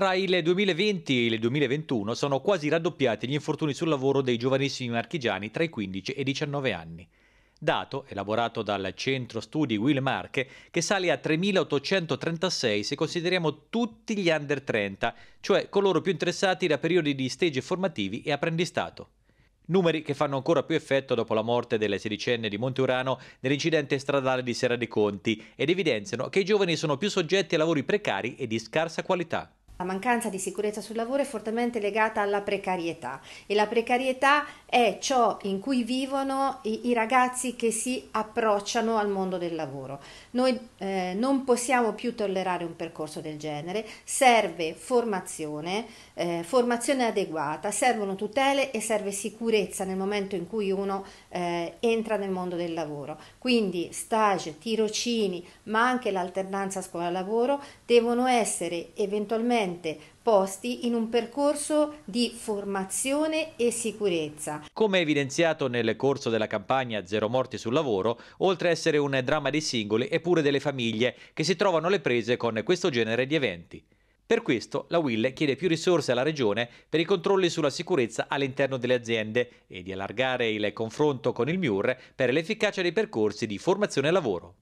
Tra il 2020 e il 2021 sono quasi raddoppiati gli infortuni sul lavoro dei giovanissimi marchigiani tra i 15 e i 19 anni. Dato elaborato dal centro studi Will Marche che sale a 3.836 se consideriamo tutti gli under 30, cioè coloro più interessati da periodi di stage formativi e apprendistato. Numeri che fanno ancora più effetto dopo la morte delle sedicenne di Monteurano nell'incidente stradale di Serra dei Conti ed evidenziano che i giovani sono più soggetti a lavori precari e di scarsa qualità. La mancanza di sicurezza sul lavoro è fortemente legata alla precarietà e la precarietà è ciò in cui vivono i, i ragazzi che si approcciano al mondo del lavoro. Noi eh, non possiamo più tollerare un percorso del genere, serve formazione, eh, formazione adeguata, servono tutele e serve sicurezza nel momento in cui uno eh, entra nel mondo del lavoro. Quindi stage, tirocini, ma anche l'alternanza scuola-lavoro devono essere eventualmente paziente posti in un percorso di formazione e sicurezza. Come evidenziato nel corso della campagna Zero morti sul lavoro, oltre a essere un dramma dei singoli e pure delle famiglie che si trovano alle prese con questo genere di eventi. Per questo la Will chiede più risorse alla Regione per i controlli sulla sicurezza all'interno delle aziende e di allargare il confronto con il MIUR per l'efficacia dei percorsi di formazione e lavoro.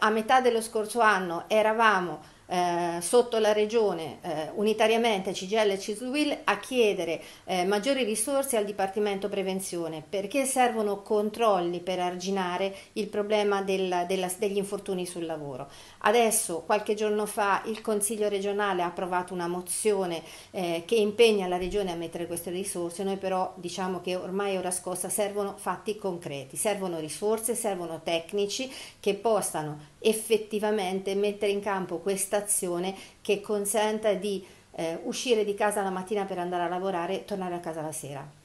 A metà dello scorso anno eravamo eh, sotto la regione eh, unitariamente CGL e CISUIL a chiedere eh, maggiori risorse al Dipartimento Prevenzione perché servono controlli per arginare il problema del, della, degli infortuni sul lavoro. Adesso, qualche giorno fa, il Consiglio regionale ha approvato una mozione eh, che impegna la regione a mettere queste risorse, noi però diciamo che ormai è ora scossa servono fatti concreti, servono risorse, servono tecnici che possano effettivamente mettere in campo questa stazione che consenta di eh, uscire di casa la mattina per andare a lavorare e tornare a casa la sera.